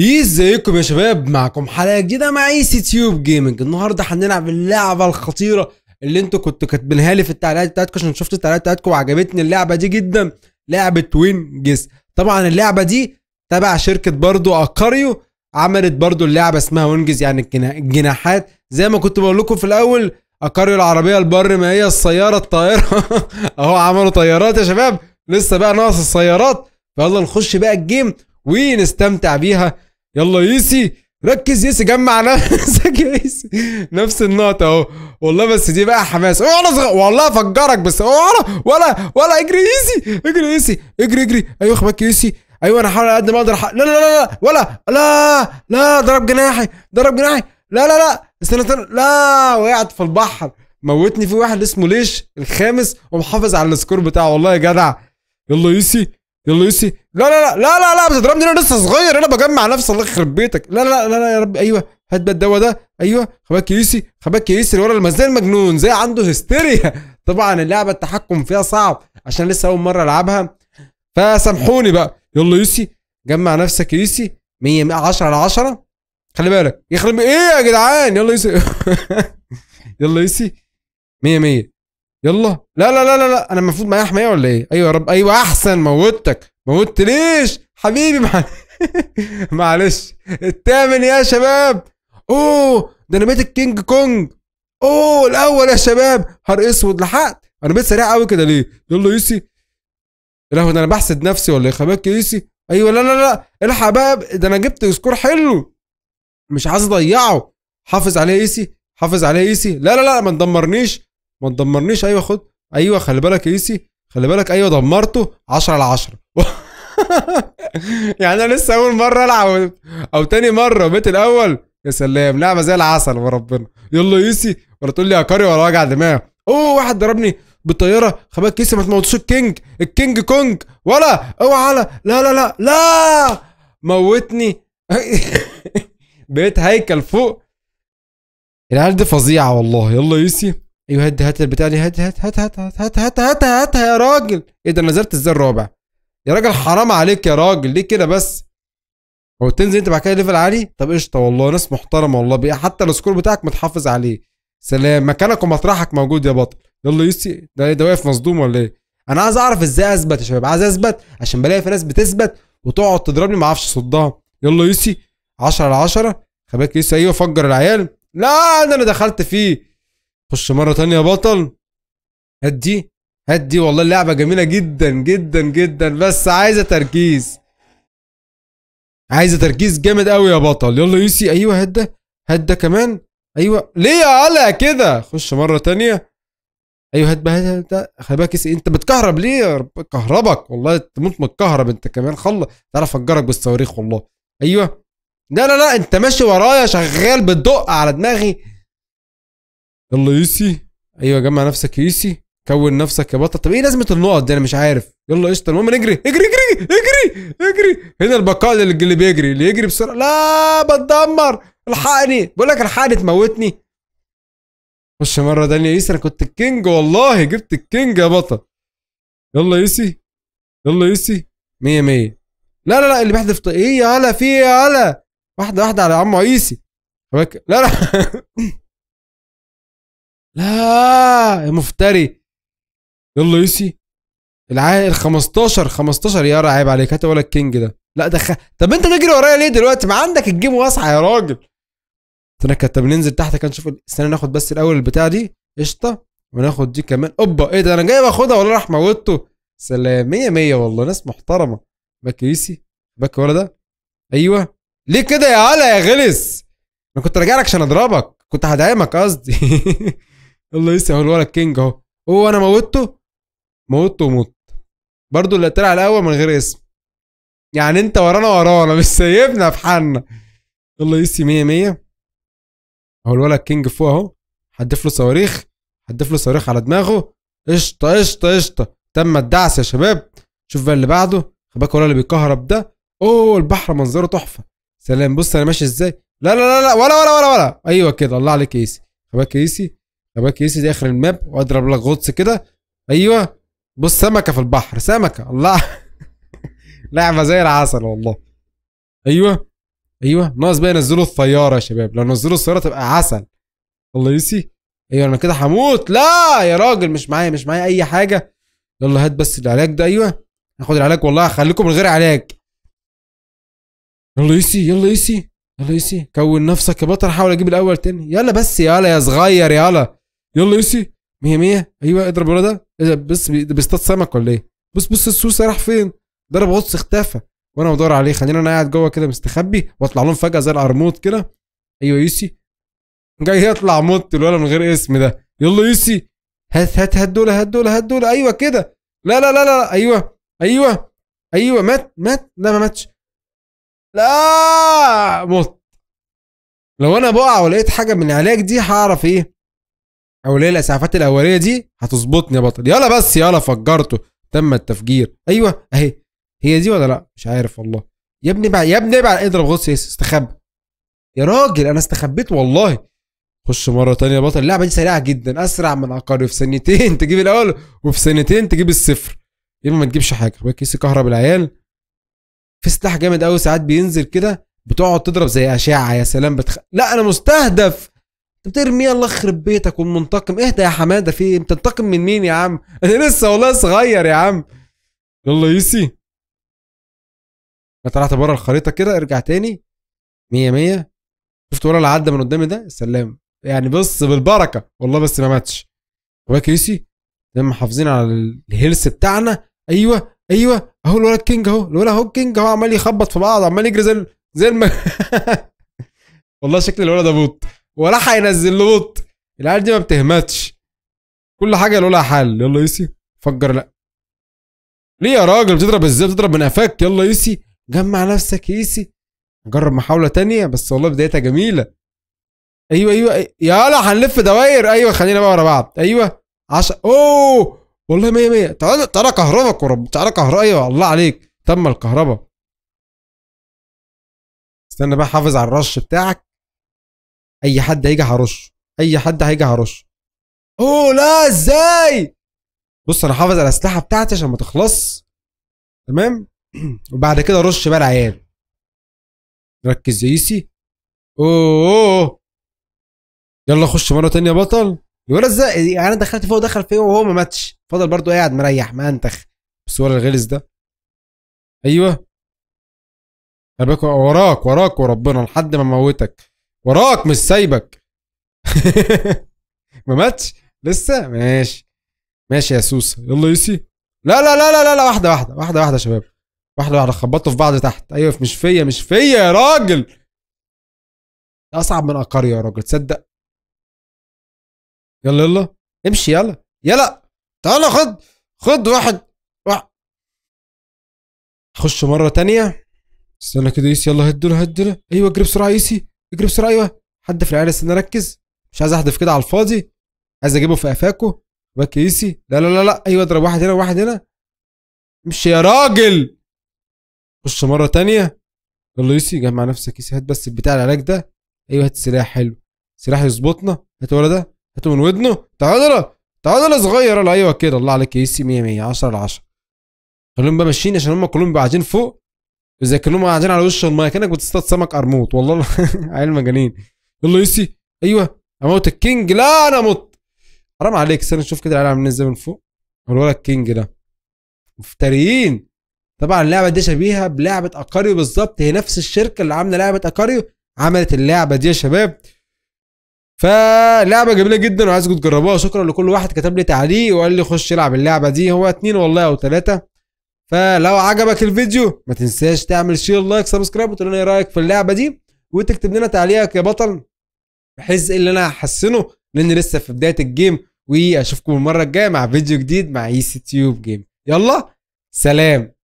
ازيكم يا شباب معكم حلقه جديده مع اي سي تيوب جيمنج النهارده هنلعب اللعبه الخطيره اللي انتوا كنتوا كاتبينها لي في التعليقات بتاعتكم عشان شفت التعليقات بتاعتكم وعجبتني اللعبه دي جدا لعبه وين جيس طبعا اللعبه دي تبع شركه برضو اكاريو عملت برضو اللعبه اسمها جيس يعني الجناحات زي ما كنت بقول لكم في الاول اكاريو العربيه البر ما هي السياره الطائره اهو عملوا طيارات يا شباب لسه بقى ناقص السيارات فيلا نخش بقى الجيم ونستمتع بيها يلا يسي ركز يسي جمع نفسك يا يسي نفس النقطة اهو والله بس دي بقى حماس اوعى صغ... والله افجرك بس اوعى ولا ولا اجري يسي اجري يسي اجري اجري ايوه خباك يسي ايوه انا هحاول على قد ما اقدر لا لا لا لا ولا لا لا ضرب جناحي ضرب جناحي لا لا لا استنى استنى لا وقعت في البحر موتني في واحد اسمه ليش الخامس ومحافظ على السكور بتاعه والله يا جدع يلا يسي يلا يوسي لا لا لا لا لا لا بتضربني انا لسه صغير انا بجمع نفسي الله يخرب بيتك لا لا لا لا يا رب ايوه هات بقى الدواء ده ايوه خباك يوسي خباك يوسي اللي ورا ما مجنون زي عنده هستيريا طبعا اللعبه التحكم فيها صعب عشان لسه اول مره العبها فسامحوني بقى يلا يوسي جمع نفسك يوسي 100 10 على 10 خلي بالك يخرب ايه يا جدعان يلا يوسي يلا يوسي 100 100 يلا لا لا لا لا, لا. انا المفروض معايا حمايه ولا ايه ايوه يا رب ايوه احسن موتك موت ليش حبيبي مع... معلش الثامن يا شباب اوه ده انا بيت الكينج كونج اوه الاول يا شباب هر اسود لحقت انا بيت سريع قوي كده ليه يلا يسي لا ده انا بحسد نفسي ولا ايه خباك يسي ايوه لا لا لا الحق بقى ده انا جبت سكور حلو مش عايز اضيعه حافظ عليه يسي حافظ عليه يسي لا لا لا ما تدمرنيش ما تدمرنيش ايوه خد ايوه خلي بالك ايسي خلي بالك ايوه دمرته 10 على 10 يعني انا لسه اول مره العب او تاني مره بيت الاول يا سلام لعبه زي العسل وربنا يلا ايسي ولا تقول لي يا كاري ولا وجع دماغ اوه واحد ضربني بالطياره خباك كيسي ما تموتش الكينج الكينج كونج ولا اوعى لا لا لا لا موتني بقيت هيكل فوق العيال دي فظيعه والله يلا يسي ايوه هد هات البتاع هات هات هات هات هات هات هات هات هات يا راجل ايه ده نزلت ازاي الرابع يا راجل حرام عليك يا راجل ليه كده بس هو تنزل انت بعد كده ليفل عالي طب قشطه والله ناس محترمه والله بقى حتى السكور بتاعك متحافظ عليه سلام مكانك ومطرحك موجود يا بطل يلا يوسي ده إيه، ده واقف مصدوم ولا ايه انا عايز اعرف ازاي اثبت يا شباب عايز اثبت عشان بلاقي في ناس بتثبت وتقعد تضربني ما اعرفش صدها يلا يوسي 10 على 10 خباك يوسي ايوه فجر العيال لا ده انا دخلت فيه خش مره تانية يا بطل هدي هدي والله اللعبه جميله جدا جدا جدا بس عايزه تركيز عايزه تركيز جامد قوي يا بطل يلا يوسي ايوه هدى هدى كمان ايوه ليه يا قلق كده خش مره تانية ايوه هات بقى هات خلي بالك انت بتكهرب ليه يا رب كهربك والله تموت متكهرب انت كمان خلص تعرف افجرك بالصواريخ والله ايوه لا لا لا انت ماشي ورايا شغال بتدق على دماغي يلا يسي ايوه جمع نفسك يسي كون نفسك يا بطل طب ايه لازمه النقط دي انا مش عارف يلا قشطه المهم نجري اجري اجري اجري اجري هنا البقاء اللي بيجري اللي يجري بسرعه لا بتدمر الحقني بقول لك الحقني تموتني خش مره تانية يوسي انا كنت الكينج والله جبت الكينج يا بطل يلا يسي يلا يسي 100 100 لا لا لا اللي بيحذف ايه يا هلا في إيه يا هلا واحده واحده على عمو عيسي لا لا لا يا مفتري يلا يسي العائل 15 15 يا عيب عليك هات ولا الكينج ده لا ده خ... طب انت تجري ورايا ليه دلوقتي ما عندك الجيم واسعه يا راجل استنى طب ننزل تحت كده نشوف استنى ناخد بس الاول البتاعه دي قشطه وناخد دي كمان اوبا ايه ده انا جاي باخدها ولا راح موته سلام 100 100 والله ناس محترمه يسي باك ولا ده ايوه ليه كده يا علا يا غلس انا كنت راجع لك عشان اضربك كنت هدعمك قصدي الله لسه هو الولد كينج اهو هو انا موتته موتته وموت برضه اللي طلع الاول من غير اسم يعني انت ورانا ورانا مش سايبنا في حالنا الله يسي 100 100 هو الولد كينج فوق اهو هدف له صواريخ هدف له صواريخ على دماغه قشطه قشطه قشطه تم الدعس يا شباب شوف بقى اللي بعده خباك ولا اللي بيكهرب ده اوه البحر منظره تحفه سلام بص انا ماشي ازاي لا لا لا لا ولا ولا ولا ولا ايوه كده الله عليك يا ايسي خباك يا ايسي اباك يسد اخر الماب واضرب لك غطس كده ايوه بص سمكه في البحر سمكه الله لعبه زي العسل والله ايوه ايوه ناقص بقى ينزلوا الطياره يا شباب لو نزلوا الطياره تبقى عسل الله يسي ايوه انا كده هموت لا يا راجل مش معايا مش معايا اي حاجه يلا هات بس العلاج ده ايوه هاخد العلاج والله هخليكم من غير علاج يلا يسي يلا يسي يلا يسي كون نفسك يا بطل حاول اجيب الاول تاني يلا بس يلا يا صغير يلا يلا يوسي 100 100 ايوه اضرب الولد ده بص إيه ده بس بيصطاد سمك ولا ايه بص بص السوسه راح فين ضرب غطس اختفى وانا بدور عليه خلينا انا قاعد جوه كده مستخبي واطلع لهم فجاه زي القرموط كده ايوه يوسي جاي يطلع موت الولد من غير اسم ده يلا يوسي هات هات هات دول هات دول هات دول ايوه كده لا لا لا لا ايوه ايوه ايوه مات مات لا ما ماتش لا موت لو انا بقع ولقيت حاجه من العلاج دي هعرف ايه او ليه الاسعافات الاوليه دي هتظبطني يا بطل يلا بس يلا فجرته تم التفجير ايوه اهي هي دي ولا لا مش عارف والله يا ابني بقى يا ابني بقى اضرب غطس استخبى يا راجل انا استخبيت والله خش مره تانية يا بطل اللعبه دي سريعه جدا اسرع من عقاري في ثانيتين تجيب الاول وفي ثانيتين تجيب الصفر يا اما ما تجيبش حاجه يبقى كيس كهرب العيال في سلاح جامد قوي ساعات بينزل كده بتقعد تضرب زي اشعه يا سلام بتخ... لا انا مستهدف بترمي الله يخرب بيتك والمنتقم اهدى يا حماده في ايه بتنتقم من مين يا عم انا لسه والله صغير يا عم يلا يسي انا طلعت بره الخريطه كده ارجع تاني 100 100 شفت ولا اللي عدى من قدامي ده سلام يعني بص بالبركه والله بس ما ماتش وباك يسي لما حافظين على الهيلث بتاعنا ايوه ايوه اهو الولد كينج اهو الولد اهو كينج اهو عمال يخبط في بعض عمال يجري زي زي الم... والله شكل الولد ابوط وراح ينزل له بط العيال دي ما بتهمتش كل حاجه له لها حل يلا يسي فجر لا ليه يا راجل بتضرب ازاي بتضرب من قفاك يلا يسي جمع نفسك يسي نجرب محاوله تانية بس والله بدايتها جميله ايوه ايوه, يا يلا هنلف دواير ايوه خلينا بقى ورا بعض ايوه 10 اوه والله 100 100 تعالى تعالى كهربا ورب تعالى كهربا ايوه الله عليك تم الكهرباء استنى بقى حافظ على الرش بتاعك اي حد هيجي هرش اي حد هيجي هرش اوه لا ازاي بص انا حافظ على الاسلحه بتاعتي عشان ما تخلص تمام وبعد كده رش بقى العيال ركز يا ايسي اوه, يلا خش مره تانية يا بطل يقول ازاي يعني انا دخلت فيه ودخل فيه وهو ما ماتش فضل برضو قاعد مريح ما انتخ بس ورا الغلس ده ايوه انا وراك وراك وربنا لحد ما موتك وراك مش سايبك ما ماتش لسه ماشي ماشي يا سوسه يلا يسي لا لا لا لا لا, لا. واحده واحده واحده واحده يا شباب واحده واحده خبطوا في بعض تحت ايوه مش فيا مش فيا يا راجل اصعب من اقاري يا راجل تصدق يلا يلا امشي يلا يلا تعالى خد خد واحد واحد خش مره تانية استنى كده يسي يلا هدله هدله ايوه اجري بسرعه يسي يجري بسرعه ايوه حد في العيال استنى ركز مش عايز احدف كده على الفاضي عايز اجيبه في قفاكو وكيسي لا لا لا لا ايوه اضرب واحد هنا وواحد هنا مش يا راجل خش مره تانية يلا يسي جمع نفسك يسي هات بس بتاع العلاج ده ايوه هات سلاح حلو سلاح يظبطنا هات ولا ده هاته من ودنه تعالى تعالى صغيره صغير ايوه كده الله عليك يسي 100 100 10 على 10 خليهم بقى ماشيين عشان هم كلهم بعدين فوق بيذاكرهم قاعدين على وش المايه كانك بتصطاد سمك قرموط والله عيال مجانين يلا يسي ايوه اموت الكينج لا انا مت حرام عليك استنى نشوف كده العيال عاملين ازاي من فوق الولد الكينج ده مفتريين طبعا اللعبه دي شبيهه بلعبه اكاريو بالظبط هي نفس الشركه اللي عامله لعبه اكاريو عملت اللعبه دي يا شباب فلعبه جميله جدا وعايزكم تجربوها شكرا لكل واحد كتب لي تعليق وقال لي خش العب اللعبه دي هو اتنين والله او ثلاثه فلو عجبك الفيديو ما تنساش تعمل شير لايك سبسكرايب وتقول لنا ايه رايك في اللعبه دي وتكتب لنا تعليقك يا بطل بحيث اللي انا هحسنه لان لسه في بدايه الجيم واشوفكم المره الجايه مع فيديو جديد مع اي سي تيوب جيم يلا سلام